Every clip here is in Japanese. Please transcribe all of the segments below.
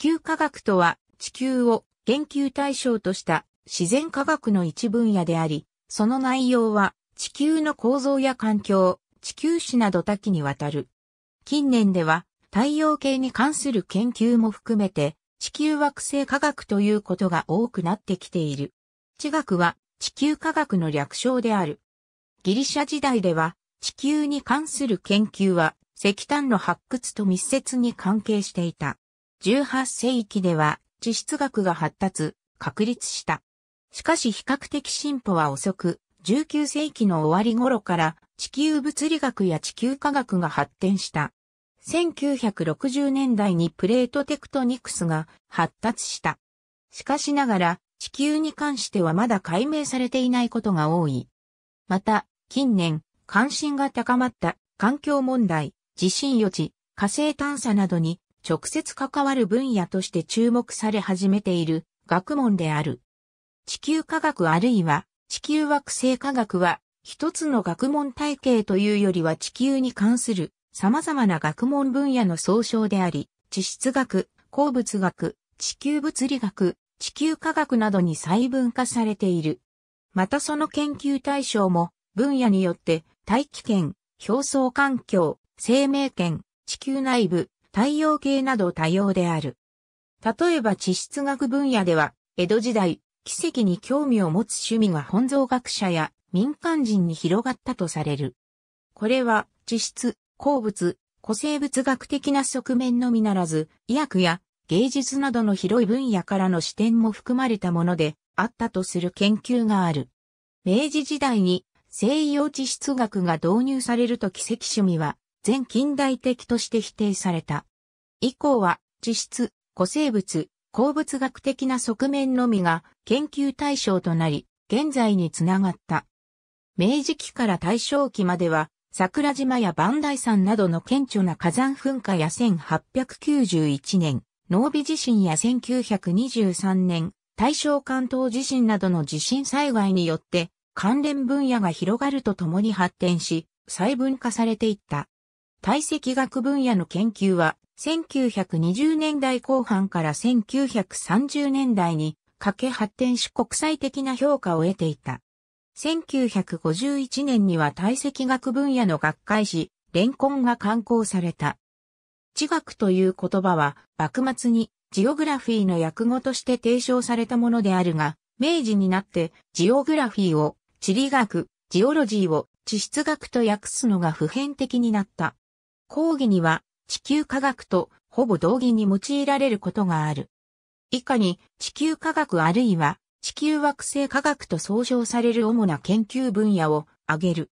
球科学とは、地球を研究対象とした自然科学の一分野であり、その内容は地球の構造や環境、地球史など多岐にわたる。近年では太陽系に関する研究も含めて地球惑星科学ということが多くなってきている。地学は地球科学の略称である。ギリシャ時代では地球に関する研究は石炭の発掘と密接に関係していた。18世紀では地質学が発達、確立した。しかし比較的進歩は遅く、19世紀の終わり頃から地球物理学や地球科学が発展した。1960年代にプレートテクトニクスが発達した。しかしながら地球に関してはまだ解明されていないことが多い。また、近年、関心が高まった環境問題、地震予知、火星探査などに直接関わる分野として注目され始めている学問である。地球科学あるいは地球惑星科学は一つの学問体系というよりは地球に関する様々な学問分野の総称であり、地質学、鉱物学、地球物理学、地球科学などに細分化されている。またその研究対象も分野によって大気圏、表層環境、生命圏、地球内部、太陽系など多様である。例えば地質学分野では、江戸時代、奇跡に興味を持つ趣味が本草学者や民間人に広がったとされる。これは地質、鉱物、古生物学的な側面のみならず、医薬や芸術などの広い分野からの視点も含まれたものであったとする研究がある。明治時代に西洋地質学が導入されると奇跡趣味は全近代的として否定された。以降は、地質、古生物、鉱物学的な側面のみが研究対象となり、現在につながった。明治期から大正期までは、桜島や磐梯山などの顕著な火山噴火や1891年、濃尾地震や1923年、大正関東地震などの地震災害によって、関連分野が広がるとともに発展し、細分化されていった。体積学分野の研究は、1920年代後半から1930年代にかけ発展し国際的な評価を得ていた。1951年には体積学分野の学会誌、レンコンが刊行された。地学という言葉は、幕末にジオグラフィーの訳語として提唱されたものであるが、明治になってジオグラフィーを地理学、ジオロジーを地質学と訳すのが普遍的になった。講義には地球科学とほぼ同義に用いられることがある。以下に地球科学あるいは地球惑星科学と総称される主な研究分野を挙げる。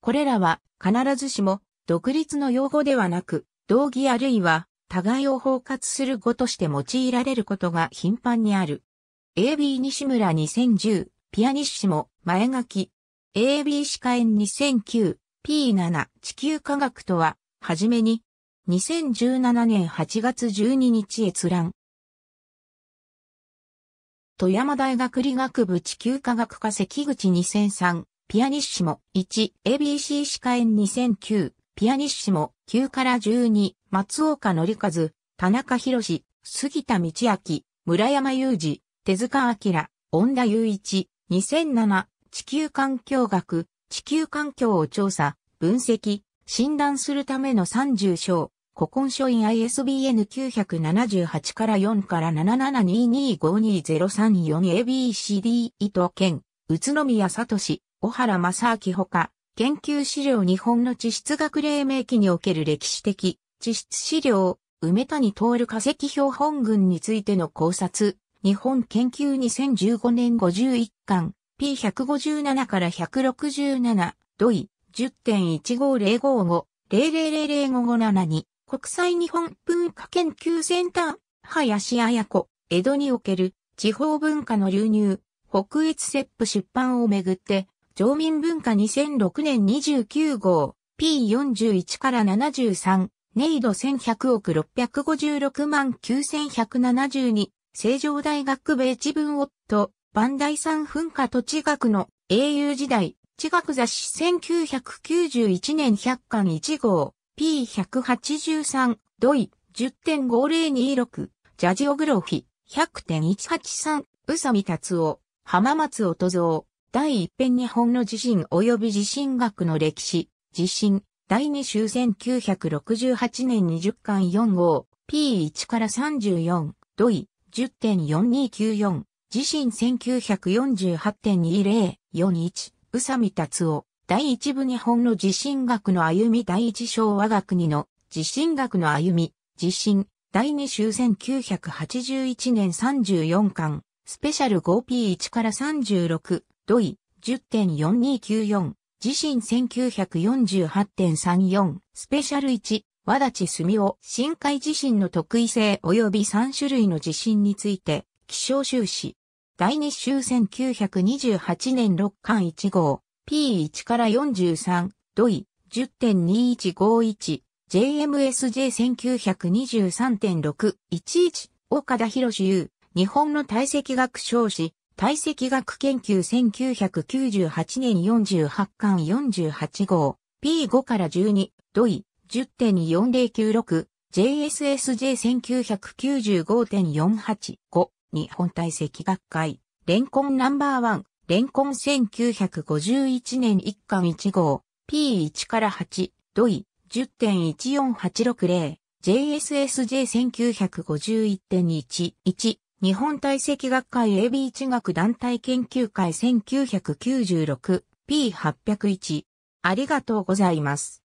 これらは必ずしも独立の用語ではなく、同義あるいは互いを包括する語として用いられることが頻繁にある。AB 西村2010、ピアニッシモ、前書き。AB 歯科園2009、P7、地球科学とは、はじめに、2017年8月12日閲覧。富山大学理学部地球科学科関口2003、ピアニッシモ1、ABC 歯科園2009、ピアニッシモ9から12、松岡則和、田中博杉田道明、村山雄二、手塚明、恩田雄一、2007、地球環境学、地球環境を調査、分析、診断するための30章、古今書院 ISBN 978から4から77225203 4ABCD 伊藤健、宇都宮聡、小原正明ほか、研究資料日本の地質学黎明期における歴史的地質資料、梅谷徹化石標本群についての考察、日本研究2015年51巻、P157 から167、土井、10.15055、0000557 2国際日本文化研究センター、林彩子、江戸における地方文化の流入、北越セップ出版をめぐって、常民文化2006年29号、P41 から73、ネイド1100億656万9172、成城大学米地文夫、バンダイ産噴火と地学の英雄時代、地学雑誌1991年100巻1号、P183、ドイ、10.5026、ジャジオグロフィ、100.183、宇佐美達夫、浜松音蔵、第一編日本の地震及び地震学の歴史、地震、第2週1968年20巻4号、P1 から34、ドイ、10.4294、地震1948.2041、宇佐美達夫、第一部日本の地震学の歩み第一章我が国の地震学の歩み、地震、第二週1981年34巻、スペシャル 5P1 から36、土井、10.4294、地震1948.34、スペシャル1、和立住夫、深海地震の特異性及び3種類の地震について、気象収支。第2週1928年6巻1号、P1 から43、ドイ、10.2151、JMSJ1923.611、岡田博優、日本の体積学少子、体積学研究1998年48巻48号、P5 から12、ドイ、10.4096、JSSJ1995.485、日本体積学会、レンコンナンバーワン、レンコン1951年1巻1号、P1 から8、ドイ、10.14860、JSSJ1951.11、日本体積学会 AB 一学団体研究会 1996P801。ありがとうございます。